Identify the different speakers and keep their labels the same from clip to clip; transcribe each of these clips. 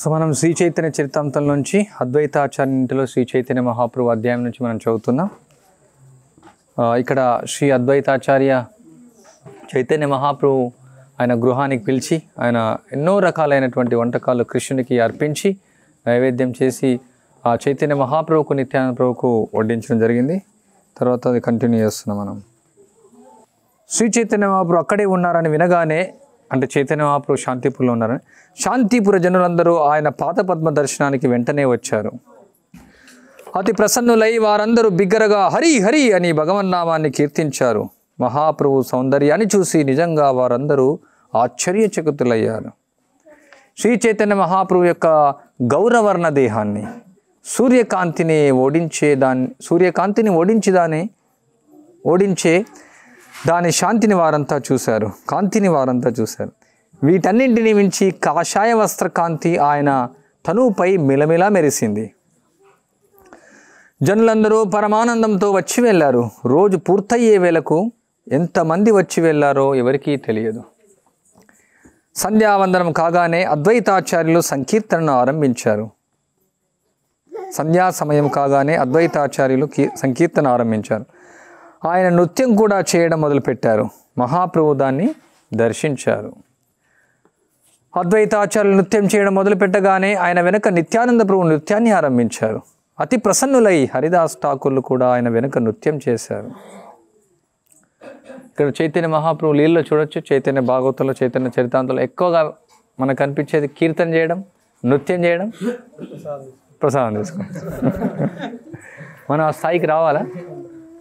Speaker 1: so మనం శ్రీ చైతన్య చరితాంతం నుంచి అద్వైతాచార్యంటిలో శ్రీ చైతన్య మహాప్రభు అధ్యాయం నుంచి మనం చదువుతున్నాం ఇక్కడ శ్రీ అద్వైతాచార్య చైతన్య మహాప్రభు ఆయన గృహానికి పిలిచి ఆయన ఎన్నో రకాలైనటువంటి వంటకాలు కృష్ణునికి అర్పించి నైవేద్యం చేసి ఆ చైతన్య మహాప్రభుకు నిత్యానంద ప్రభుకు వడ్డించడం జరిగింది తర్వాత అది కంటిన్యూ చేస్తున్నాం మనం శ్రీ చైతన్య మహాప్రు అక్కడే ఉన్నారని వినగానే అంటే చైతన్య మహాప్రు శాంతిపురంలో ఉన్నారని శాంతిపుర జనులందరూ ఆయన పాత పద్మ దర్శనానికి వెంటనే వచ్చారు అతి ప్రసన్నులై వారందరూ బిగ్గరగా హరి హరి అని భగవన్నామాన్ని కీర్తించారు మహాప్రభు సౌందర్యాన్ని చూసి నిజంగా వారందరూ ఆశ్చర్యచకుతులయ్యారు శ్రీ చైతన్య మహాప్రభు యొక్క గౌరవర్ణ దేహాన్ని సూర్యకాంతిని ఓడించే దాన్ని సూర్యకాంతిని ఓడించేదాన్ని ఓడించే దాని శాంతిని వారంతా చూశారు కాంతిని వారంతా చూశారు వీటన్నింటిని మించి కాషాయ వస్త్ర కాంతి ఆయన తనుపై మిలమిలా మెరిసింది జనులందరూ పరమానందంతో వచ్చి వెళ్ళారు రోజు పూర్తయ్యే వేళకు ఎంతమంది వచ్చి వెళ్ళారో ఎవరికీ తెలియదు సంధ్యావందనం కాగానే అద్వైతాచార్యులు సంకీర్తనను ఆరంభించారు సంధ్యా సమయం కాగానే అద్వైతాచార్యులు కీ సంకీర్తన ఆరంభించారు ఆయన నృత్యం కూడా చేయడం మొదలుపెట్టారు మహాప్రభు దాన్ని దర్శించారు అద్వైతాచార్యులు నృత్యం చేయడం మొదలుపెట్టగానే ఆయన వెనుక నిత్యానంద ప్రభు నృత్యాన్ని ఆరంభించారు అతి ప్రసన్నులై హరిదాస్ ఠాకూర్లు కూడా ఆయన వెనుక నృత్యం చేశారు ఇక్కడ చైతన్య మహాప్రభు లీలలో చూడొచ్చు చైతన్య భాగవతంలో చైతన్య చరితాంతంలో ఎక్కువగా మనకు అనిపించేది కీర్తన చేయడం నృత్యం చేయడం ప్రసాదం తీసుకో మనం ఆ స్థాయికి రావాలా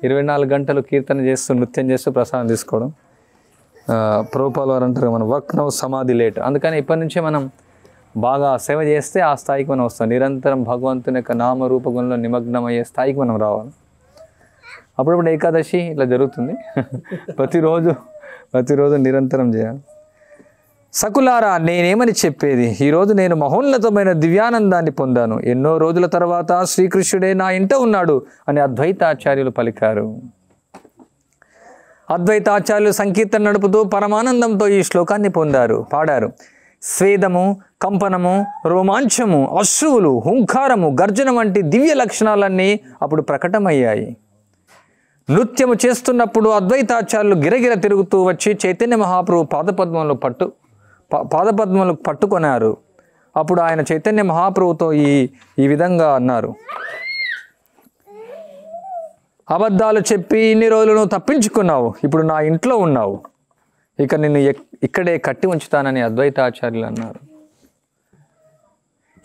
Speaker 1: ఇరవై నాలుగు గంటలు కీర్తన చేస్తూ నృత్యం చేస్తూ ప్రసాదం తీసుకోవడం ప్రోపాల్ వారు అంటారు మనం వర్క్ నౌ సమాధి లేట్ అందుకని ఇప్పటి నుంచే మనం బాగా సేవ చేస్తే ఆ స్థాయికి మనం వస్తాం నిరంతరం భగవంతుని యొక్క నామరూపగుణంలో నిమగ్నమయ్యే స్థాయికి మనం రావాలి అప్పుడప్పుడు ఏకాదశి ఇట్లా జరుగుతుంది ప్రతిరోజు ప్రతిరోజు నిరంతరం చేయాలి సకులారా నేనేమని చెప్పేది ఈరోజు నేను మహోన్నతమైన దివ్యానందాన్ని పొందాను ఎన్నో రోజుల తర్వాత శ్రీకృష్ణుడే నా ఇంట ఉన్నాడు అని అద్వైతాచార్యులు పలికారు అద్వైతాచార్యులు సంకీర్తన నడుపుతూ పరమానందంతో ఈ శ్లోకాన్ని పొందారు పాడారు స్వేదము కంపనము రోమాంచము అశ్రువులు హుంకారము గర్జన వంటి దివ్య లక్షణాలన్నీ అప్పుడు ప్రకటమయ్యాయి నృత్యము చేస్తున్నప్పుడు అద్వైతాచార్యులు గిరగిర తిరుగుతూ వచ్చి చైతన్య మహాప్రభు పాదపద్మంలో పట్టు పాదపద్మలు పట్టుకున్నారు అప్పుడు ఆయన చైతన్య మహాప్రభుతో ఈ ఈ విధంగా అన్నారు అబద్ధాలు చెప్పి ఇన్ని రోజులు నువ్వు తప్పించుకున్నావు ఇప్పుడు నా ఇంట్లో ఉన్నావు ఇక నిన్ను ఇక్కడే కట్టి ఉంచుతానని అద్వైతాచార్యులు అన్నారు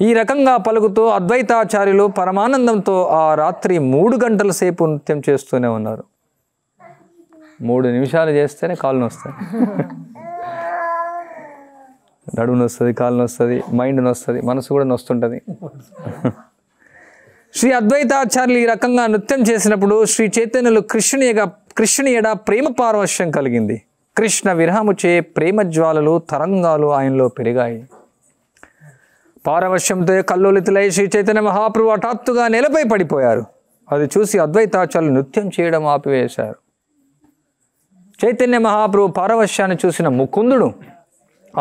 Speaker 1: ఈ రకంగా పలుకుతూ అద్వైతాచార్యులు పరమానందంతో ఆ రాత్రి మూడు గంటల సేపు నృత్యం చేస్తూనే ఉన్నారు మూడు నిమిషాలు చేస్తేనే కాళ్ళు వస్తాయి నడువు నొస్తుంది కాలు నొస్తుంది మైండ్ నొస్తుంది మనసు కూడా నొస్తుంటుంది శ్రీ అద్వైతాచార్యులు ఈ రకంగా నృత్యం చేసినప్పుడు శ్రీ చైతన్యులు కృష్ణుని కృష్ణుని ఎడ ప్రేమ పారవశ్యం కలిగింది కృష్ణ విరహముచే ప్రేమ జ్వాలలు తరంగాలు ఆయనలో పెరిగాయి పారవశ్యంతో కల్లోలితులై శ్రీ చైతన్య మహాప్రభు హఠాత్తుగా నేలపై పడిపోయారు అది చూసి అద్వైతాచార్యులు నృత్యం చేయడం ఆపివేశారు చైతన్య మహాప్రభు పారవశ్యాన్ని చూసిన ముకుందుడు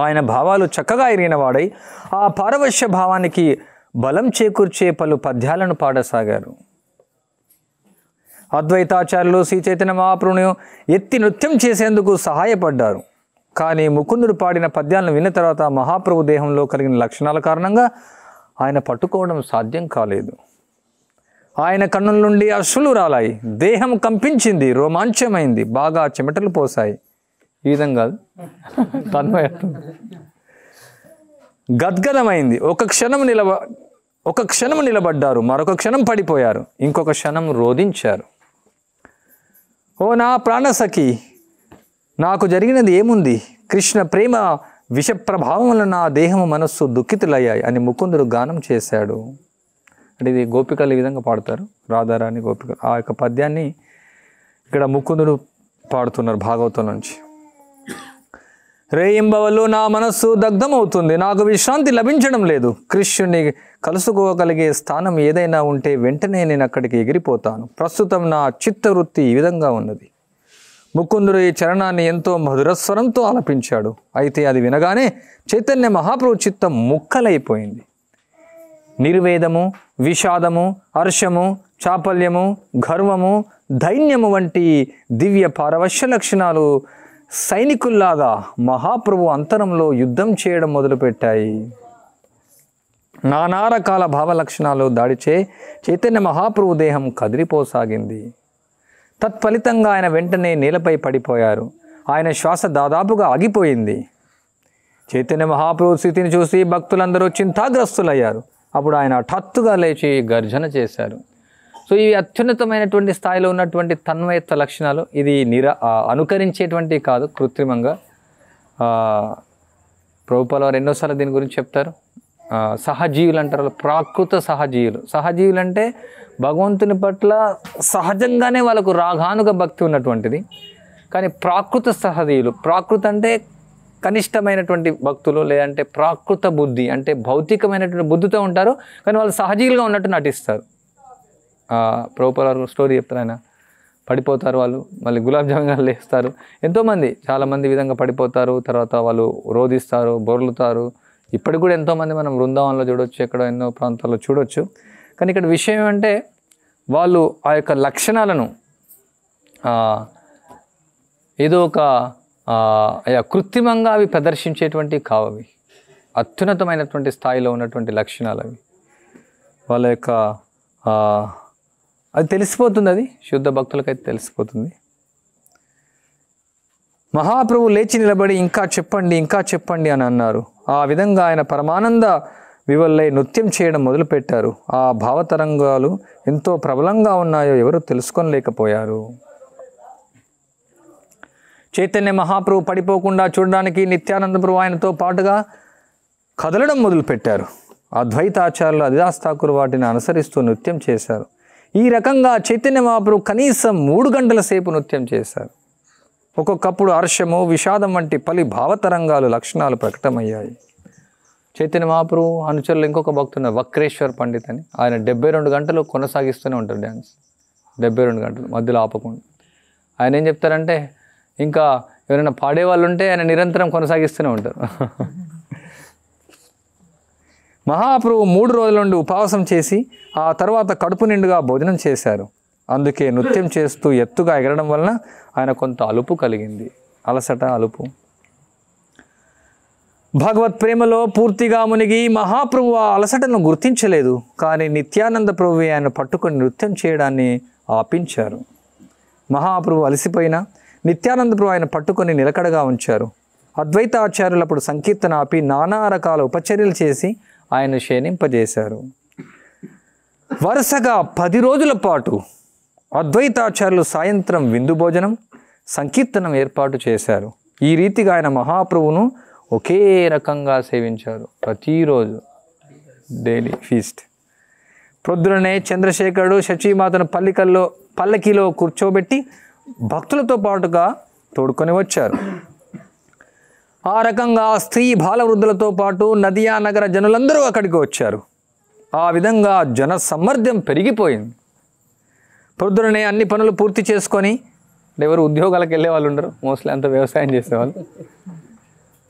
Speaker 1: ఆయన భావాలు చక్కగా ఎరిగినవాడై ఆ పారవశ్య భావానికి బలం చేకూర్చే పలు పద్యాలను పాడసాగారు అద్వైతాచార్యులు శ్రీ చైతన్య ఎత్తి నృత్యం చేసేందుకు సహాయపడ్డారు కానీ ముకుందుడు పాడిన పద్యాలను విన్న తర్వాత మహాప్రభు దేహంలో కలిగిన లక్షణాల కారణంగా ఆయన పట్టుకోవడం సాధ్యం కాలేదు ఆయన కన్నుల నుండి అశ్రులు రాలాయి దేహం కంపించింది రోమాంచమైంది బాగా చెమటలు పోసాయి ఈ విధంగా కాదు తన్మయ గద్గదమైంది ఒక క్షణం నిలబ ఒక క్షణం నిలబడ్డారు మరొక క్షణం పడిపోయారు ఇంకొక క్షణం రోధించారు ఓ నా ప్రాణసఖి నాకు జరిగినది ఏముంది కృష్ణ ప్రేమ విష ప్రభావం వల్ల నా దేహం మనస్సు దుఃఖితులయ్యాయి అని ముకుందుడు గానం చేశాడు అంటే ఇది గోపికలు ఈ విధంగా పాడతారు రాధారాణి గోపికలు ఆ యొక్క పద్యాన్ని ఇక్కడ ముకుందుడు పాడుతున్నారు భాగవతం నుంచి రేయింబవలు నా మనస్సు దగ్ధమవుతుంది నాకు విశ్రాంతి లభించడం లేదు కృష్యుణ్ణి కలుసుకోగలిగే స్థానం ఏదైనా ఉంటే వెంటనే నేను అక్కడికి ఎగిరిపోతాను ప్రస్తుతం నా చిత్తవృత్తి ఈ విధంగా ఉన్నది ముకుందుడు ఈ చరణాన్ని ఎంతో మధురస్వరంతో ఆలపించాడు అయితే అది వినగానే చైతన్య మహాప్రభు చిత్తం ముక్కలైపోయింది నిర్వేదము విషాదము హర్షము చాపల్యము గర్వము దైన్యము వంటి దివ్య పారవశ్య లక్షణాలు సైనికుల్లాగా మహాప్రభు అంతరంలో యుద్ధం చేయడం మొదలుపెట్టాయి నానా రకాల భావ లక్షణాలు దాడిచే చైతన్య మహాప్రభు దేహం కదిలిపోసాగింది తత్ఫలితంగా ఆయన వెంటనే నేలపై పడిపోయారు ఆయన శ్వాస దాదాపుగా ఆగిపోయింది చైతన్య మహాప్రభు స్థితిని చూసి భక్తులందరూ చింతాగ్రస్తులయ్యారు అప్పుడు ఆయన హఠాత్తుగా లేచి గర్జన చేశారు సో ఇవి అత్యున్నతమైనటువంటి స్థాయిలో ఉన్నటువంటి తన్మయత్వ లక్షణాలు ఇది నిరా అనుకరించేటువంటివి కాదు కృత్రిమంగా ప్రభుపాల వారు ఎన్నోసార్లు దీని గురించి చెప్తారు సహజీవులు అంటారు ప్రాకృత సహజీవులు సహజీవులు అంటే భగవంతుని పట్ల సహజంగానే వాళ్ళకు రాగానుగ భక్తి ఉన్నటువంటిది కానీ ప్రాకృత సహజీవులు ప్రాకృత అంటే కనిష్టమైనటువంటి భక్తులు లేదంటే ప్రాకృత బుద్ధి అంటే భౌతికమైనటువంటి బుద్ధితో ఉంటారు కానీ వాళ్ళు సహజీవులుగా ఉన్నట్టు నటిస్తారు ప్రభుపాల స్టోరీ చెప్తారు ఆయన పడిపోతారు వాళ్ళు మళ్ళీ గులాబ్ జామున్ లేస్తారు ఎంతోమంది చాలామంది విధంగా పడిపోతారు తర్వాత వాళ్ళు రోధిస్తారు బొర్లుతారు ఇప్పటికి కూడా ఎంతోమంది మనం బృందావనంలో చూడొచ్చు ఎక్కడ ఎన్నో ప్రాంతాల్లో చూడొచ్చు కానీ ఇక్కడ విషయం ఏమంటే వాళ్ళు ఆ యొక్క లక్షణాలను ఏదో ఒక కృత్రిమంగా అవి ప్రదర్శించేటువంటి అవి అత్యున్నతమైనటువంటి స్థాయిలో ఉన్నటువంటి లక్షణాలు అవి వాళ్ళ యొక్క అది తెలిసిపోతుంది అది శుద్ధ భక్తులకైతే తెలిసిపోతుంది మహాప్రభు లేచి నిలబడి ఇంకా చెప్పండి ఇంకా చెప్పండి అని అన్నారు ఆ విధంగా ఆయన పరమానంద వివల్లై నృత్యం చేయడం మొదలుపెట్టారు ఆ భావతరంగాలు ఎంతో ప్రబలంగా ఉన్నాయో ఎవరు తెలుసుకోలేకపోయారు చైతన్య మహాప్రభు పడిపోకుండా చూడడానికి నిత్యానంద ప్రభు ఆయనతో పాటుగా కదలడం మొదలుపెట్టారు అద్వైతాచార్యులు అదిదాస్ ఠాకూర్ వాటిని అనుసరిస్తూ నృత్యం చేశారు ఈ రకంగా చైతన్య మహాప్రభు కనీసం మూడు గంటల సేపు నృత్యం చేశారు ఒక్కొక్కప్పుడు హర్షము విషాదం వంటి పలి భావతరంగాలు లక్షణాలు ప్రకటమయ్యాయి చైతన్య మహాప్రభు అనుచరులు ఇంకొక భక్తున్న వక్రేశ్వర్ పండిత్ అని ఆయన డెబ్బై రెండు గంటలు కొనసాగిస్తూనే ఉంటారు డ్యాన్స్ డెబ్బై రెండు గంటలు మధ్యలో ఆపకుండా ఆయన ఏం చెప్తారంటే ఇంకా ఎవరైనా పాడేవాళ్ళు ఉంటే ఆయన నిరంతరం కొనసాగిస్తూనే ఉంటారు మహాప్రభు మూడు రోజుల నుండి ఉపవాసం చేసి ఆ తర్వాత కడుపు నిండుగా భోజనం చేశారు అందుకే నృత్యం చేస్తూ ఎత్తుగా ఎగరడం వలన ఆయన కొంత అలుపు కలిగింది అలసట అలుపు భగవత్ ప్రేమలో పూర్తిగా మునిగి మహాప్రభు ఆ అలసటను గుర్తించలేదు కానీ నిత్యానంద ప్రభు ఆయన పట్టుకొని నృత్యం చేయడాన్ని ఆపించారు మహాప్రభు అలసిపోయిన నిత్యానంద ప్రభు ఆయన పట్టుకొని నిలకడగా ఉంచారు అద్వైతాచార్యులు అప్పుడు సంకీర్తన ఆపి నానా రకాల ఉపచర్యలు చేసి ఆయన క్షీణింపజేశారు వరుసగా పది రోజుల పాటు అద్వైతాచార్యులు సాయంత్రం విందు భోజనం సంకీర్తనం ఏర్పాటు చేశారు ఈ రీతిగా ఆయన మహాప్రభువును ఒకే రకంగా సేవించారు ప్రతిరోజు డైలీ ఫీస్ట్ ప్రొద్దుననే చంద్రశేఖరుడు శచీమాతను పల్లికల్లో పల్లకిలో కూర్చోబెట్టి భక్తులతో పాటుగా తోడుకొని వచ్చారు ఆ రకంగా స్త్రీ బాల వృద్ధులతో పాటు నదియా నగర జనులందరూ అక్కడికి వచ్చారు ఆ విధంగా జన సమర్థ్యం పెరిగిపోయింది పొద్దుననే అన్ని పనులు పూర్తి చేసుకొని ఎవరు ఉద్యోగాలకు వెళ్ళే వాళ్ళు ఉండరు మోస్ట్లీ అంత వ్యవసాయం చేసేవాళ్ళు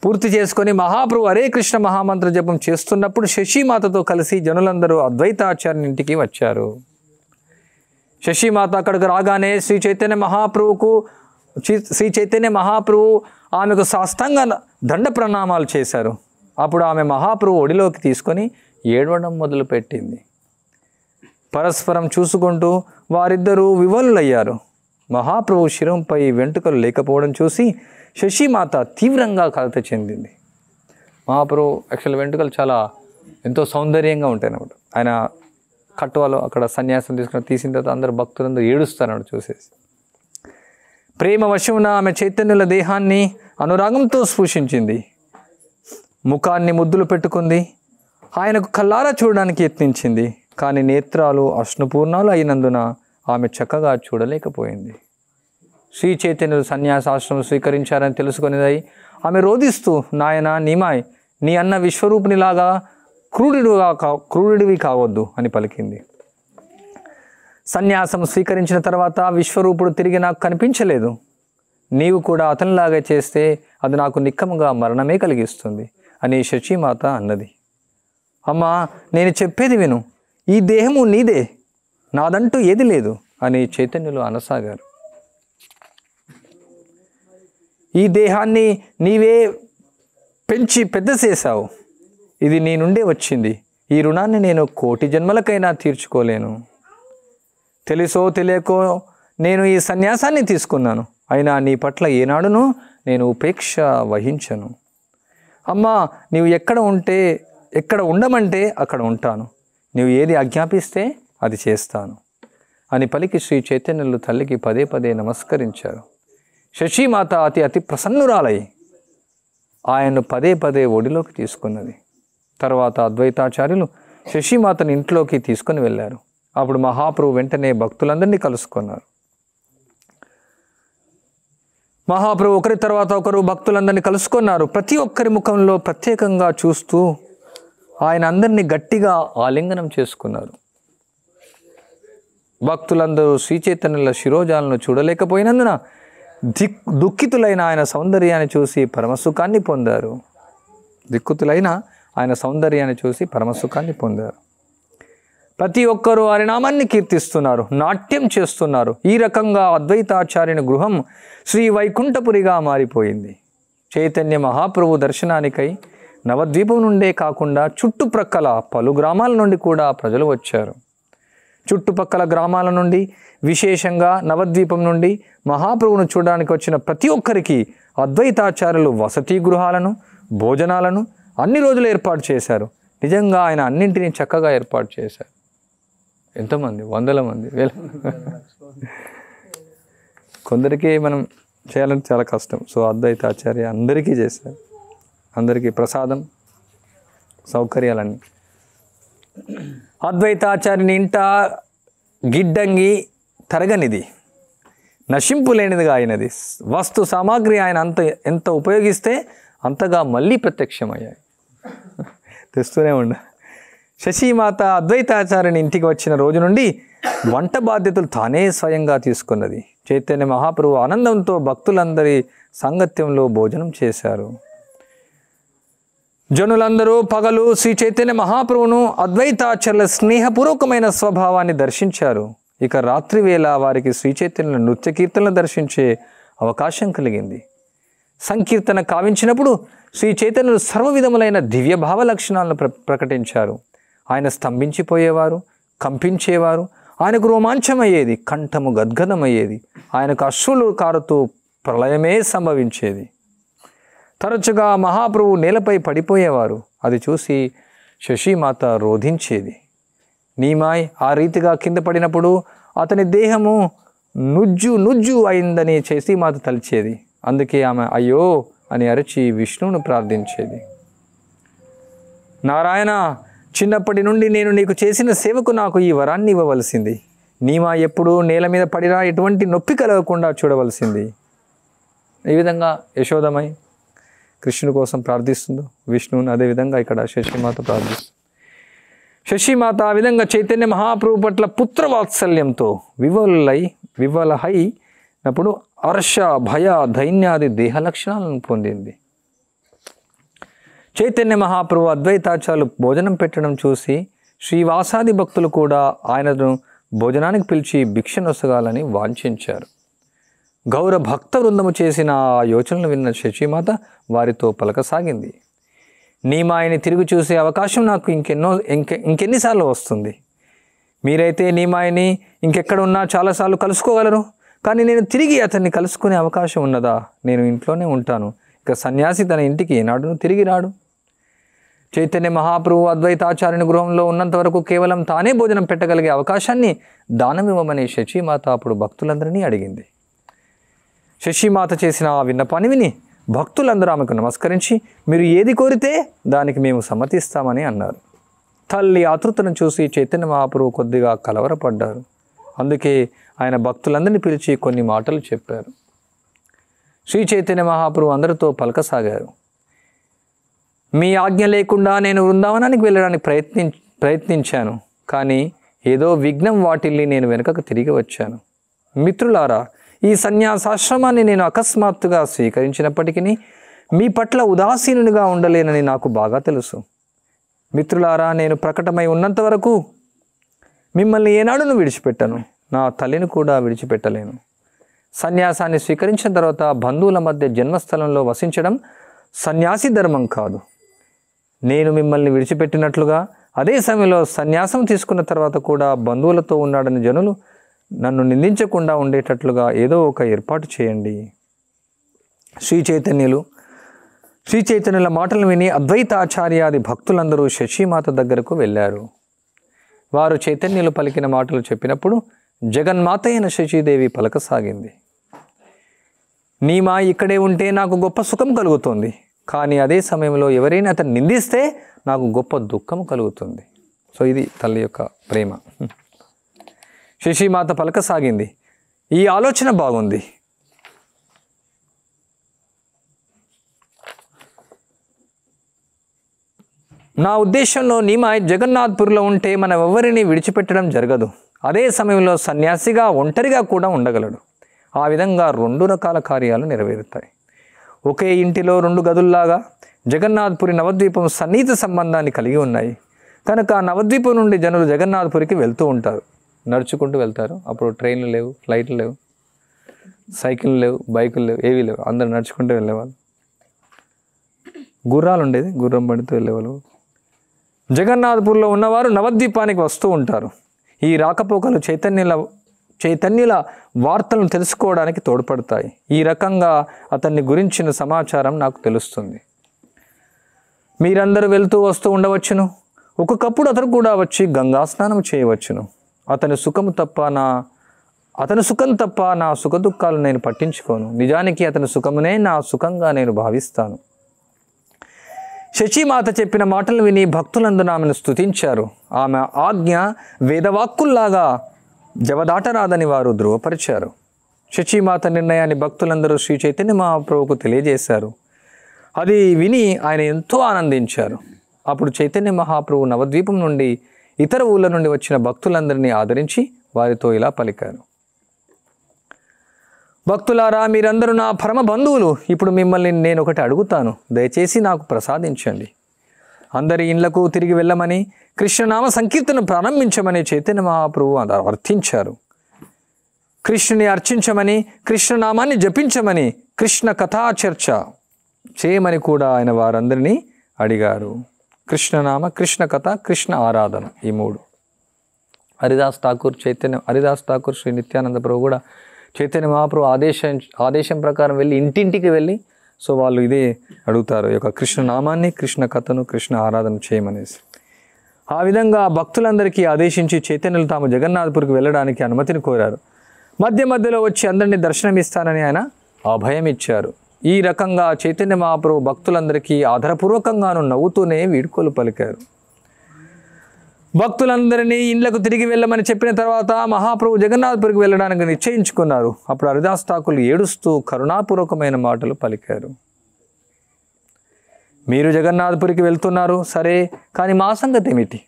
Speaker 1: పూర్తి చేసుకొని మహాప్రభు హరే కృష్ణ మహామంత్ర జపం చేస్తున్నప్పుడు శశిమాతతో కలిసి జనులందరూ అద్వైతాచార్యుని ఇంటికి వచ్చారు శశిమాత అక్కడికి రాగానే శ్రీ చైతన్య మహాప్రభుకు శ్రీ చైతన్య మహాప్రభు ఆమెకు సాష్టంగా దండ ప్రణామాలు చేశారు అప్పుడు ఆమె మహాప్రభు ఒడిలోకి తీసుకొని ఏడవడం మొదలుపెట్టింది పరస్పరం చూసుకుంటూ వారిద్దరూ వివలులయ్యారు మహాప్రభు శిరంపై వెంటుకలు లేకపోవడం చూసి శశిమాత తీవ్రంగా కలత చెందింది మహాప్రభు యాక్చువల్ వెంటుకలు చాలా ఎంతో సౌందర్యంగా ఉంటాయి అన్నమాట ఆయన కట్టువాలో అక్కడ సన్యాసం తీసుకుని తీసిన తర్వాత అందరు భక్తులందరూ ఏడుస్తారు చూసేసి ప్రేమ వశమున ఆమె చైతన్యుల దేహాన్ని అనురాగంతో స్పృశించింది ముఖాన్ని ముద్దులు పెట్టుకుంది ఆయనకు కల్లారా చూడడానికి యత్నించింది కానీ నేత్రాలు అష్ణుపూర్ణాలు అయినందున ఆమె చక్కగా చూడలేకపోయింది శ్రీ చైతన్యులు సన్యాసాశ్రమం స్వీకరించారని తెలుసుకునేదై ఆమె రోధిస్తూ నాయన నీమాయ్ నీ అన్న విశ్వరూపునిలాగా క్రూరుడుగా కా క్రూరుడివి కావద్దు అని పలికింది సన్యాసం స్వీకరించిన తర్వాత విశ్వరూపుడు తిరిగి నాకు కనిపించలేదు నీవు కూడా అతనిలాగా చేస్తే అది నాకు నిక్కముగా మరణమే కలిగిస్తుంది అని శచిమాత అన్నది అమ్మా నేను చెప్పేది విను ఈ దేహము నీదే నాదంటూ ఏది లేదు అని చైతన్యులు అనసాగారు ఈ దేహాన్ని నీవే పెంచి పెద్ద చేశావు ఇది నీ నుండే వచ్చింది ఈ రుణాన్ని నేను కోటి జన్మలకైనా తీర్చుకోలేను తెలుసో తెలియకో నేను ఈ సన్యాసాన్ని తీసుకున్నాను అయినా నీ పట్ల ఏనాడును నేను ఉపేక్ష వహించను అమ్మా నీవు ఎక్కడ ఉంటే ఎక్కడ ఉండమంటే అక్కడ ఉంటాను నీవు ఏది ఆజ్ఞాపిస్తే అది చేస్తాను అని పలికి శ్రీ చైతన్యులు తల్లికి పదే పదే నమస్కరించారు శశిమాత అతి అతి ప్రసన్నురాలయ్యి ఆయన్ను పదే పదే ఒడిలోకి తీసుకున్నది తర్వాత అద్వైతాచార్యులు శశిమాతను ఇంట్లోకి తీసుకుని వెళ్ళారు అప్పుడు మహాప్రభు వెంటనే భక్తులందరినీ కలుసుకున్నారు మహాప్రభు ఒకరి తర్వాత ఒకరు భక్తులందరినీ కలుసుకున్నారు ప్రతి ఒక్కరి ముఖంలో ప్రత్యేకంగా చూస్తూ ఆయన అందరినీ గట్టిగా ఆలింగనం చేసుకున్నారు భక్తులందరూ శ్రీచైతన్యుల శిరోజాలను చూడలేకపోయినందున దిక్ దుఃఖితులైన ఆయన సౌందర్యాన్ని చూసి పరమసుఖాన్ని పొందారు దిక్కుతులైన ఆయన సౌందర్యాన్ని చూసి పరమసుఖాన్ని పొందారు ప్రతి ఒక్కరూ నామాన్ని కీర్తిస్తున్నారు నాట్యం చేస్తున్నారు ఈ రకంగా అద్వైతాచార్యుని గృహం శ్రీ వైకుంఠపురిగా మారిపోయింది చైతన్య మహాప్రభు దర్శనానికై నవద్వీపం నుండే కాకుండా చుట్టుప్రక్కల పలు గ్రామాల నుండి కూడా ప్రజలు వచ్చారు చుట్టుపక్కల గ్రామాల నుండి విశేషంగా నవద్వీపం నుండి మహాప్రభును చూడడానికి వచ్చిన ప్రతి ఒక్కరికి అద్వైతాచార్యులు వసతి గృహాలను భోజనాలను అన్ని రోజులు ఏర్పాటు చేశారు నిజంగా ఆయన అన్నింటినీ చక్కగా ఏర్పాటు చేశారు ఎంతోమంది వందల మంది వేల కొందరికి మనం చేయాలంటే చాలా కష్టం సో అద్వైత ఆచార్య అందరికీ చేశారు అందరికీ ప్రసాదం సౌకర్యాలన్నీ అద్వైతాచార్యుని ఇంట గిడ్డంగి తరగనిది నశింపు లేనిదిగా ఆయనది వస్తు సామాగ్రి ఆయన అంత ఎంత ఉపయోగిస్తే అంతగా మళ్ళీ ప్రత్యక్షమయ్యాయి తెస్తూనే ఉండాలి శశిమాత అద్వైతాచార్యుని ఇంటికి వచ్చిన రోజు నుండి వంట బాధ్యతలు తానే స్వయంగా తీసుకున్నది చైతన్య మహాప్రభు ఆనందంతో భక్తులందరి సాంగత్యంలో భోజనం చేశారు జనులందరూ పగలు శ్రీ చైతన్య మహాప్రభును అద్వైతాచర్ల స్నేహపూర్వకమైన స్వభావాన్ని దర్శించారు ఇక రాత్రి వేళ వారికి శ్రీ చైతన్య నృత్య కీర్తనలు దర్శించే అవకాశం కలిగింది సంకీర్తన కావించినప్పుడు శ్రీ చైతన్యులు దివ్య దివ్యభావ లక్షణాలను ప్ర ప్రకటించారు ఆయన స్తంభించిపోయేవారు కంపించేవారు ఆయనకు రోమాంచమయ్యేది కంఠము గద్గదమయ్యేది ఆయనకు అశ్రులు కారుతూ ప్రళయమే సంభవించేది తరచుగా మహాప్రభు నేలపై పడిపోయేవారు అది చూసి శశిమాత రోధించేది నీమాయ్ ఆ రీతిగా కింద పడినప్పుడు అతని దేహము నుజ్జు నుజ్జు అయిందని చేసి మాత తలిచేది అందుకే ఆమె అయ్యో అని అరిచి విష్ణువును ప్రార్థించేది నారాయణ చిన్నప్పటి నుండి నేను నీకు చేసిన సేవకు నాకు ఈ వరాన్ని ఇవ్వవలసింది నీవా ఎప్పుడు నేల మీద పడిరా ఎటువంటి నొప్పి కలగకుండా చూడవలసింది ఈ విధంగా యశోదమై కృష్ణుని కోసం ప్రార్థిస్తుందో విష్ణువుని అదేవిధంగా ఇక్కడ శశిమాత ప్రార్థిస్తుంది శశిమాత ఆ విధంగా చైతన్య మహాప్రభు పట్ల పుత్రవాత్సల్యంతో వివలై వివలహైనప్పుడు హర్ష భయ ధైన్యాది దేహ లక్షణాలను పొందింది చైతన్య మహాప్రభు అద్వైతాచార్యులు భోజనం పెట్టడం చూసి శ్రీవాసాది భక్తులు కూడా ఆయనను భోజనానికి పిలిచి భిక్షనొసగాలని వాంఛించారు గౌర భక్త వృందము చేసిన ఆ యోచనలు విన్న శచిమాత వారితో పలకసాగింది నీమాయని తిరిగి చూసే అవకాశం నాకు ఇంకెన్నో ఇంకె ఇంకెన్నిసార్లు వస్తుంది మీరైతే నీమాయని ఇంకెక్కడ ఉన్నా చాలాసార్లు కలుసుకోగలరు కానీ నేను తిరిగి అతన్ని కలుసుకునే అవకాశం ఉన్నదా నేను ఇంట్లోనే ఉంటాను ఇక సన్యాసి తన ఇంటికి ఏనాడును తిరిగి రాడు చైతన్య మహాప్రభు అద్వైతాచార్యుని గృహంలో ఉన్నంత వరకు కేవలం తానే భోజనం పెట్టగలిగే అవకాశాన్ని దానమివ్వమని శశిమాత అప్పుడు భక్తులందరినీ అడిగింది శశిమాత చేసిన ఆ విన్నపాన్ని విని భక్తులందరూ ఆమెకు నమస్కరించి మీరు ఏది కోరితే దానికి మేము సమ్మతిస్తామని అన్నారు తల్లి ఆతృతను చూసి చైతన్య మహాప్రభు కొద్దిగా కలవరపడ్డారు అందుకే ఆయన భక్తులందరినీ పిలిచి కొన్ని మాటలు చెప్పారు శ్రీ చైతన్య మహాప్రభు అందరితో పలకసాగారు మీ ఆజ్ఞ లేకుండా నేను వృందావనానికి వెళ్ళడానికి ప్రయత్ని ప్రయత్నించాను కానీ ఏదో విఘ్నం వాటిల్లి నేను వెనుకకు తిరిగి వచ్చాను మిత్రులారా ఈ సన్యాసాశ్రమాన్ని నేను అకస్మాత్తుగా స్వీకరించినప్పటికీ మీ పట్ల ఉదాసీనునిగా ఉండలేనని నాకు బాగా తెలుసు మిత్రులారా నేను ప్రకటమై ఉన్నంత వరకు మిమ్మల్ని ఏనాడును విడిచిపెట్టను నా తల్లిని కూడా విడిచిపెట్టలేను సన్యాసాన్ని స్వీకరించిన తర్వాత బంధువుల మధ్య జన్మస్థలంలో వసించడం సన్యాసి ధర్మం కాదు నేను మిమ్మల్ని విడిచిపెట్టినట్లుగా అదే సమయంలో సన్యాసం తీసుకున్న తర్వాత కూడా బంధువులతో ఉన్నాడని జనులు నన్ను నిందించకుండా ఉండేటట్లుగా ఏదో ఒక ఏర్పాటు చేయండి శ్రీ చైతన్యులు శ్రీ చైతన్యుల మాటలు విని అద్వైతాచార్యాది భక్తులందరూ శశిమాత దగ్గరకు వెళ్ళారు వారు చైతన్యులు పలికిన మాటలు చెప్పినప్పుడు జగన్మాత అయిన శశీదేవి పలకసాగింది నీ మా ఇక్కడే ఉంటే నాకు గొప్ప సుఖం కలుగుతోంది కానీ అదే సమయంలో ఎవరైనా అతను నిందిస్తే నాకు గొప్ప దుఃఖం కలుగుతుంది సో ఇది తల్లి యొక్క ప్రేమ శశిమాత సాగింది ఈ ఆలోచన బాగుంది నా ఉద్దేశంలో నీమాయ్ జగన్నాథ్పూర్లో ఉంటే మనం ఎవరిని విడిచిపెట్టడం జరగదు అదే సమయంలో సన్యాసిగా ఒంటరిగా కూడా ఉండగలడు ఆ విధంగా రెండు రకాల కార్యాలు నెరవేరుతాయి ఒకే ఇంటిలో రెండు గదుల్లాగా జగన్నాథ్పురి నవద్వీపం సన్నిహిత సంబంధాన్ని కలిగి ఉన్నాయి కనుక ఆ నవద్వీపం నుండి జనులు జగన్నాథ్పురికి వెళ్తూ ఉంటారు నడుచుకుంటూ వెళ్తారు అప్పుడు ట్రైన్లు లేవు ఫ్లైట్లు లేవు సైకిళ్ళు లేవు బైకులు లేవు ఏవి లేవు అందరు నడుచుకుంటూ వెళ్ళేవాళ్ళు గుర్రాలు ఉండేది గుర్రం పడుతూ వెళ్ళేవాళ్ళు జగన్నాథ్పూర్లో ఉన్నవారు నవద్వీపానికి వస్తూ ఉంటారు ఈ రాకపోకలు చైతన్యుల చైతన్యుల వార్తలను తెలుసుకోవడానికి తోడ్పడతాయి ఈ రకంగా అతన్ని గురించిన సమాచారం నాకు తెలుస్తుంది మీరందరూ వెళ్తూ వస్తూ ఉండవచ్చును ఒక్కొక్కప్పుడు అతను కూడా వచ్చి గంగా స్నానం చేయవచ్చును అతని సుఖము తప్ప నా అతని సుఖం తప్ప నా సుఖ దుఃఖాలు నేను పట్టించుకోను నిజానికి అతని సుఖమునే నా సుఖంగా నేను భావిస్తాను శచిమాత చెప్పిన మాటలు విని భక్తులందరూ ఆమెను స్థుతించారు ఆమె ఆజ్ఞ వేదవాక్కుల్లాగా జవదాటరాదని వారు ధృవపరిచారు శచిమాత నిర్ణయాన్ని భక్తులందరూ శ్రీ చైతన్య మహాప్రభుకు తెలియజేశారు అది విని ఆయన ఎంతో ఆనందించారు అప్పుడు చైతన్య మహాప్రభు నవద్వీపం నుండి ఇతర ఊళ్ళ నుండి వచ్చిన భక్తులందరినీ ఆదరించి వారితో ఇలా పలికారు భక్తులారా మీరందరూ నా పరమ బంధువులు ఇప్పుడు మిమ్మల్ని నేను ఒకటి అడుగుతాను దయచేసి నాకు ప్రసాదించండి అందరి ఇండ్లకు తిరిగి వెళ్ళమని కృష్ణనామ సంకీర్తన ప్రారంభించమని చైతన్య మహాప్రభు అర్థించారు కృష్ణుని అర్చించమని కృష్ణనామాన్ని జపించమని కృష్ణ కథా చర్చ చేయమని కూడా ఆయన వారందరినీ అడిగారు కృష్ణనామ కృష్ణ కథ కృష్ణ ఆరాధన ఈ మూడు హరిదాస్ ఠాకూర్ చైతన్య హరిదాస్ ఠాకూర్ శ్రీ నిత్యానంద ప్రభు కూడా చైతన్య మహాప్రభు ఆదేశం ఆదేశం ప్రకారం వెళ్ళి ఇంటింటికి వెళ్ళి సో వాళ్ళు ఇదే అడుగుతారు ఈ యొక్క కృష్ణనామాన్ని కృష్ణ కథను కృష్ణ ఆరాధన చేయమనేసి ఆ విధంగా భక్తులందరికీ ఆదేశించి చైతన్యులు తాము జగన్నాథపురికి వెళ్ళడానికి అనుమతిని కోరారు మధ్య మధ్యలో వచ్చి అందరినీ ఇస్తానని ఆయన అభయం ఇచ్చారు ఈ రకంగా చైతన్య మహాప్రభు భక్తులందరికీ ఆధారపూర్వకంగాను నవ్వుతూనే వీడుకోలు పలికారు భక్తులందరినీ ఇండ్లకు తిరిగి వెళ్ళమని చెప్పిన తర్వాత మహాప్రభు జగన్నాథపురికి వెళ్ళడానికి నిశ్చయించుకున్నారు అప్పుడు హరిదాస్ ఠాకులు ఏడుస్తూ కరుణాపూర్వకమైన మాటలు పలికారు మీరు జగన్నాథపురికి వెళ్తున్నారు సరే కానీ మా సంగతి ఏమిటి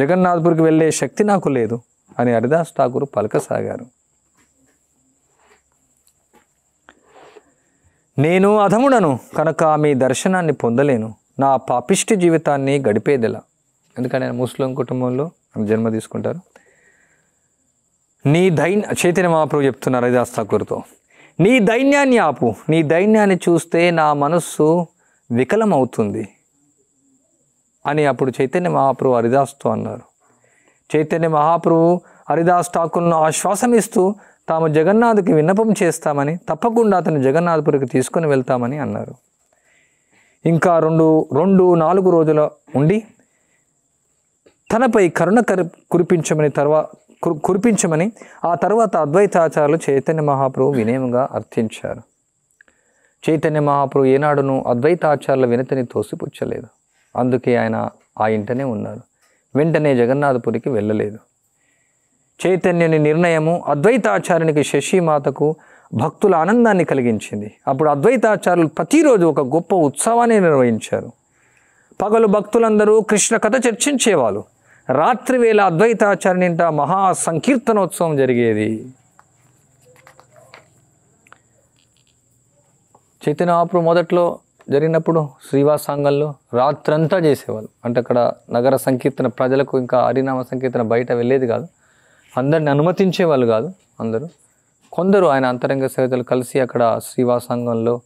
Speaker 1: జగన్నాథపురికి వెళ్ళే శక్తి నాకు లేదు అని హరిదాస్ ఠాకూర్ పలకసాగారు నేను అధముడను కనుక మీ దర్శనాన్ని పొందలేను నా పాపిష్టి జీవితాన్ని గడిపేదెలా ఎందుకంటే ఆయన ముస్లిం కుటుంబంలో జన్మ తీసుకుంటారు నీ దైన్ చైతన్య మహాప్రభు చెప్తున్నారు ఇది అస్తాకులతో నీ దైన్యాన్ని ఆపు నీ దైన్యాన్ని చూస్తే నా మనస్సు వికలమవుతుంది అని అప్పుడు చైతన్య మహాప్రభు హరిదాస్తో అన్నారు చైతన్య మహాప్రభు హరిదాస్ ఠాకూర్ను ఆశ్వాసమిస్తూ తాము జగన్నాథ్కి విన్నపం చేస్తామని తప్పకుండా అతను జగన్నాథపురికి తీసుకుని వెళ్తామని అన్నారు ఇంకా రెండు రెండు నాలుగు రోజుల ఉండి తనపై కరుణ కరు కురిపించమని తర్వా కురిపించమని ఆ తర్వాత అద్వైతాచారులు చైతన్య మహాప్రభు వినయముగా అర్థించారు చైతన్య మహాప్రభు ఏనాడును అద్వైతాచారుల వినతిని తోసిపుచ్చలేదు అందుకే ఆయన ఆ ఇంటనే ఉన్నారు వెంటనే జగన్నాథపురికి వెళ్ళలేదు చైతన్యుని నిర్ణయము అద్వైతాచార్యునికి శశిమాతకు భక్తుల ఆనందాన్ని కలిగించింది అప్పుడు అద్వైతాచార్యులు ప్రతిరోజు ఒక గొప్ప ఉత్సవాన్ని నిర్వహించారు పగలు భక్తులందరూ కృష్ణ కథ చర్చించేవాళ్ళు రాత్రి రాత్రివేళ అద్వైతాచార్యునింట మహా సంకీర్తనోత్సవం జరిగేది చైతన్యమాపురం మొదట్లో జరిగినప్పుడు శ్రీవాసాంగంలో రాత్రంతా చేసేవాళ్ళు అంటే అక్కడ నగర సంకీర్తన ప్రజలకు ఇంకా హరినామ సంకీర్తన బయట వెళ్ళేది కాదు అందరిని అనుమతించేవాళ్ళు కాదు అందరూ కొందరు ఆయన అంతరంగ సేవతలు కలిసి అక్కడ శ్రీవాసాంగంలో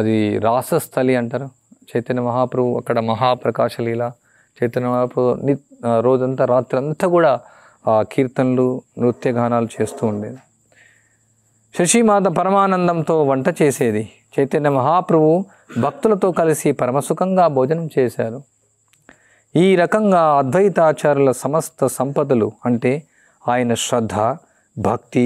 Speaker 1: అది రాసస్థలి అంటారు చైతన్య మహాప్రభు అక్కడ మహాప్రకాశలీల చైతన్య మహాప్రభు రోజంతా రాత్రంతా కూడా కీర్తనలు నృత్యగానాలు చేస్తూ ఉండేది శశిమాత పరమానందంతో వంట చేసేది చైతన్య మహాప్రభు భక్తులతో కలిసి పరమసుఖంగా భోజనం చేశారు ఈ రకంగా అద్వైతాచారుల సమస్త సంపదలు అంటే ఆయన శ్రద్ధ భక్తి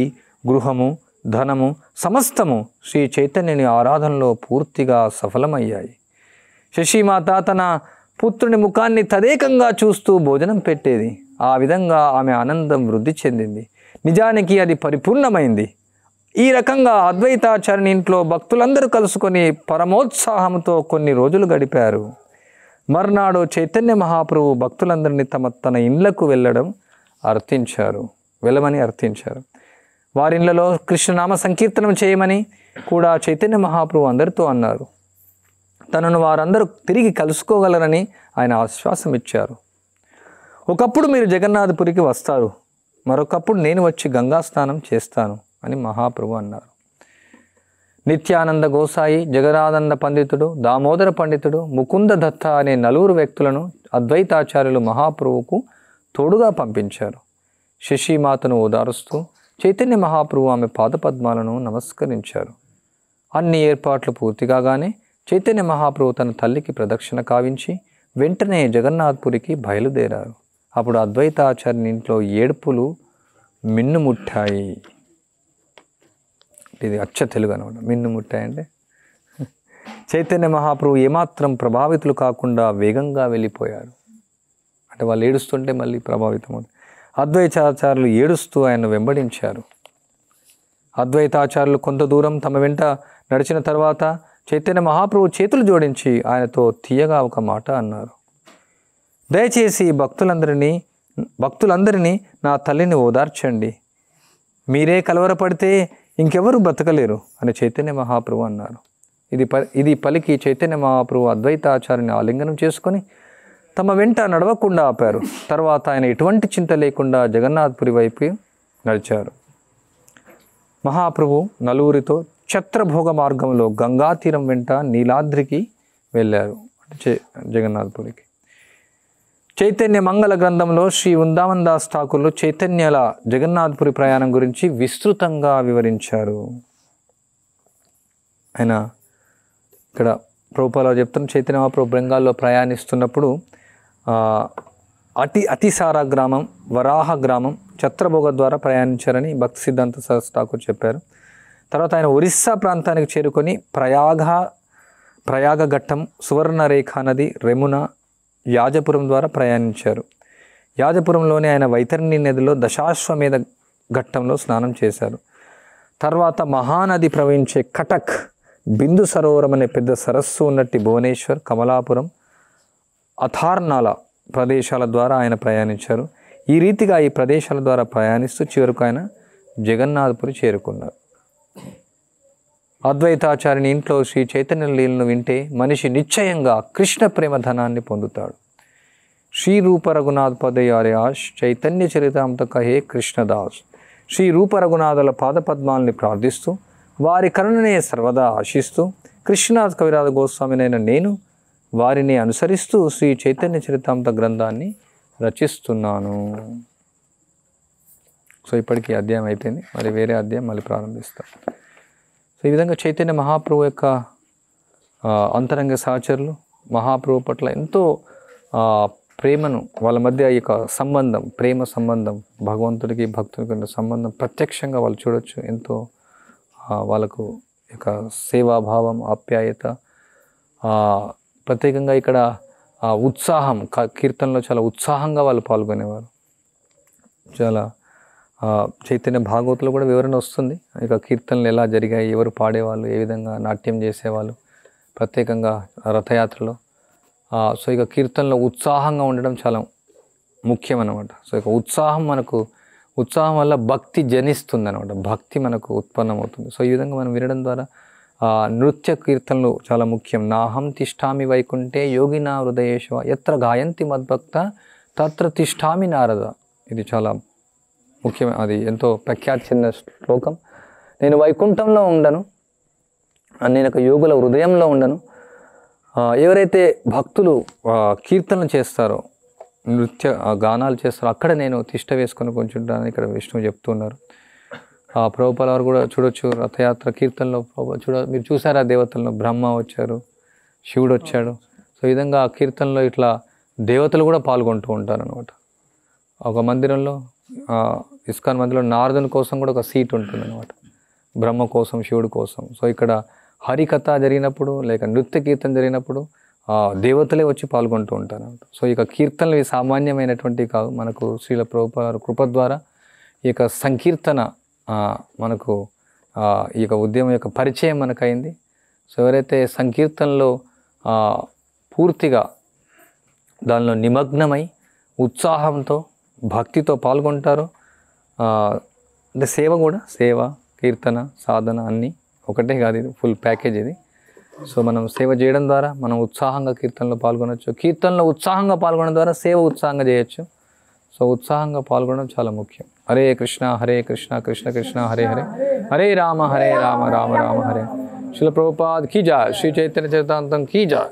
Speaker 1: గృహము ధనము సమస్తము శ్రీ చైతన్యుని ఆరాధనలో పూర్తిగా సఫలమయ్యాయి శశిమాత తన పుత్రుని ముఖాన్ని తదేకంగా చూస్తూ భోజనం పెట్టేది ఆ విధంగా ఆమె ఆనందం వృద్ధి చెందింది నిజానికి అది పరిపూర్ణమైంది ఈ రకంగా అద్వైతాచరణి ఇంట్లో భక్తులందరూ కలుసుకొని పరమోత్సాహంతో కొన్ని రోజులు గడిపారు మర్నాడు చైతన్య మహాప్రభు భక్తులందరినీ తమ తన ఇండ్లకు వెళ్ళడం అర్థించారు వెళ్ళమని అర్థించారు వారిళ్లలో కృష్ణనామ సంకీర్తనం చేయమని కూడా చైతన్య మహాప్రభు అందరితో అన్నారు తనను వారందరూ తిరిగి కలుసుకోగలరని ఆయన ఆశ్వాసం ఇచ్చారు ఒకప్పుడు మీరు జగన్నాథపురికి వస్తారు మరొకప్పుడు నేను వచ్చి గంగా స్నానం చేస్తాను అని మహాప్రభు అన్నారు నిత్యానంద గోసాయి జగదానంద పండితుడు దామోదర పండితుడు ముకుంద దత్త అనే నలుగురు వ్యక్తులను అద్వైతాచార్యులు మహాప్రభువుకు తోడుగా పంపించారు శశిమాతను ఓదారుస్తూ చైతన్య మహాప్రభు ఆమె పాదపద్మాలను నమస్కరించారు అన్ని ఏర్పాట్లు పూర్తి కాగానే చైతన్య మహాప్రభు తన తల్లికి ప్రదక్షిణ కావించి వెంటనే జగన్నాథ్పురికి బయలుదేరారు అప్పుడు అద్వైతాచార్యుని ఇంట్లో ఏడుపులు మిన్నుముట్టాయి ఇది అచ్చ తెలుగు అనమాట మిన్నుముట్టాయి అంటే చైతన్య మహాప్రభు ఏమాత్రం ప్రభావితులు కాకుండా వేగంగా వెళ్ళిపోయారు అంటే వాళ్ళు ఏడుస్తుంటే మళ్ళీ ప్రభావితం అవుతుంది అద్వైతాచార్యులు ఏడుస్తూ ఆయన వెంబడించారు అద్వైతాచారులు కొంత దూరం తమ వెంట నడిచిన తర్వాత చైతన్య మహాప్రభు చేతులు జోడించి ఆయనతో తీయగా ఒక మాట అన్నారు దయచేసి భక్తులందరినీ భక్తులందరినీ నా తల్లిని ఓదార్చండి మీరే కలవరపడితే ఇంకెవరు బ్రతకలేరు అని చైతన్య మహాప్రభు అన్నారు ఇది ప ఇది పలికి చైతన్య మహాప్రభు అద్వైతాచార్యని ఆలింగనం చేసుకొని తమ వెంట నడవకుండా ఆపారు తర్వాత ఆయన ఎటువంటి చింత లేకుండా జగన్నాథ్పురి వైపు నడిచారు మహాప్రభు నలుగురితో ఛత్రభోగ మార్గంలో గంగా తీరం వెంట నీలాద్రికి వెళ్ళారు అంటే జగన్నాథపురికి చైతన్య మంగళ గ్రంథంలో శ్రీ ఉందామన్ దాస్ ఠాకూర్లు చైతన్యల జగన్నాథపురి ప్రయాణం గురించి విస్తృతంగా వివరించారు ఆయన ఇక్కడ ప్రభుపాలో చెప్తున్న చైతన్య మహాప్రభు బెంగాల్లో ప్రయాణిస్తున్నప్పుడు అతి అతిసార గ్రామం వరాహ గ్రామం ఛత్రభోగ ద్వారా ప్రయాణించారని భక్తి సిద్ధాంత శాస్త్ర ఠాకూర్ చెప్పారు తర్వాత ఆయన ఒరిస్సా ప్రాంతానికి చేరుకొని ప్రయాగ ప్రయాగ ఘట్టం సువర్ణరేఖ నది రెమున యాజపురం ద్వారా ప్రయాణించారు యాజపురంలోని ఆయన వైతరణి నదిలో దశాశ్వమేధ ఘట్టంలో స్నానం చేశారు తర్వాత మహానది ప్రవహించే కటక్ బిందు సరోవరం అనే పెద్ద సరస్సు ఉన్నట్టు భువనేశ్వర్ కమలాపురం అథార్నాల ప్రదేశాల ద్వారా ఆయన ప్రయాణించారు ఈ రీతిగా ఈ ప్రదేశాల ద్వారా ప్రయాణిస్తూ చివరకు ఆయన జగన్నాథపురి చేరుకున్నారు అద్వైతాచారిని ఇంట్లో శ్రీ చైతన్య లీలను వింటే మనిషి నిశ్చయంగా కృష్ణ ప్రేమ ధనాన్ని పొందుతాడు శ్రీ రూప రఘునాథ్ పదయార్యాస్ చైతన్య చరితాంత కహే కృష్ణదాస్ శ్రీ రూప రఘునాథుల పాదపద్మాల్ని ప్రార్థిస్తూ వారి కరుణనే సర్వదా ఆశిస్తూ కృష్ణనాథ్ కవిరాజ గోస్వామినైన నేను వారిని అనుసరిస్తూ శ్రీ చైతన్య చరితాంత గ్రంథాన్ని రచిస్తున్నాను సో ఇప్పటికీ అధ్యాయం అయిపోయింది మరి వేరే అధ్యాయం మళ్ళీ ప్రారంభిస్తాను ఈ విధంగా చైతన్య మహాప్రభు యొక్క అంతరంగ సహచరులు మహాప్రభు పట్ల ఎంతో ప్రేమను వాళ్ళ మధ్య ఈ యొక్క సంబంధం ప్రేమ సంబంధం భగవంతుడికి భక్తుడికి సంబంధం ప్రత్యక్షంగా వాళ్ళు చూడొచ్చు ఎంతో వాళ్ళకు యొక్క సేవాభావం ఆప్యాయత ప్రత్యేకంగా ఇక్కడ ఉత్సాహం కీర్తనలో చాలా ఉత్సాహంగా వాళ్ళు పాల్గొనేవారు చాలా చైతన్య భాగవతులు కూడా వివరణ వస్తుంది ఇక కీర్తనలు ఎలా జరిగాయి ఎవరు పాడేవాళ్ళు ఏ విధంగా నాట్యం చేసేవాళ్ళు ప్రత్యేకంగా రథయాత్రలో సో ఇక కీర్తనలో ఉత్సాహంగా ఉండడం చాలా ముఖ్యం అనమాట సో ఇక ఉత్సాహం మనకు ఉత్సాహం వల్ల భక్తి జనిస్తుంది అనమాట భక్తి మనకు ఉత్పన్నమవుతుంది సో ఈ విధంగా మనం వినడం ద్వారా నృత్య కీర్తనలు చాలా ముఖ్యం నాహం తిష్టామి వైకుంఠే యోగి నా హృదయేశ్వ ఎత్ర గాయంతి మద్భక్త తత్ర తిష్టామి నారద ఇది చాలా ముఖ్యమైన అది ఎంతో ప్రఖ్యాతి చెందిన శ్లోకం నేను వైకుంఠంలో ఉండను నేను ఒక యోగుల హృదయంలో ఉండను ఎవరైతే భక్తులు కీర్తనలు చేస్తారో నృత్య గానాలు చేస్తారో అక్కడ నేను తిష్ట వేసుకొని కొంచుంటానని ఇక్కడ విష్ణువు చెప్తున్నారు ఆ ప్రభుపాల వారు కూడా చూడొచ్చు రథయాత్ర కీర్తనలో చూడ మీరు చూసారా దేవతలను బ్రహ్మ వచ్చారు శివుడు వచ్చాడు సో ఈ విధంగా కీర్తనలో ఇట్లా దేవతలు కూడా పాల్గొంటూ ఉంటారు అనమాట ఒక మందిరంలో ఇస్కాన్ మధ్యలో నారదుని కోసం కూడా ఒక సీట్ ఉంటుంది అనమాట బ్రహ్మ కోసం శివుడు కోసం సో ఇక్కడ హరికథ జరిగినప్పుడు లేక నృత్య కీర్తన జరిగినప్పుడు దేవతలే వచ్చి పాల్గొంటూ ఉంటారు సో ఇక కీర్తనలు సామాన్యమైనటువంటి కాదు మనకు శ్రీల ప్రభుప కృప ద్వారా ఈ యొక్క సంకీర్తన మనకు ఈ యొక్క ఉద్యమం యొక్క పరిచయం మనకైంది సో ఎవరైతే సంకీర్తనలో పూర్తిగా దానిలో నిమగ్నమై ఉత్సాహంతో భక్తితో పాల్గొంటారో అంటే సేవ కూడా సేవ కీర్తన సాధన అన్నీ ఒకటే కాదు ఇది ఫుల్ ప్యాకేజ్ ఇది సో మనం సేవ చేయడం ద్వారా మనం ఉత్సాహంగా కీర్తనలో పాల్గొనవచ్చు కీర్తనలో ఉత్సాహంగా పాల్గొనడం ద్వారా సేవ ఉత్సాహంగా చేయొచ్చు సో ఉత్సాహంగా పాల్గొనడం చాలా ముఖ్యం హరే కృష్ణ హరే కృష్ణ కృష్ణ కృష్ణ హరే హరే హరే రామ హరే రామ రామ రామ హరే శిల ప్రభుపాద్ కీజా శ్రీ చైతన్య చరితాంతం కీజా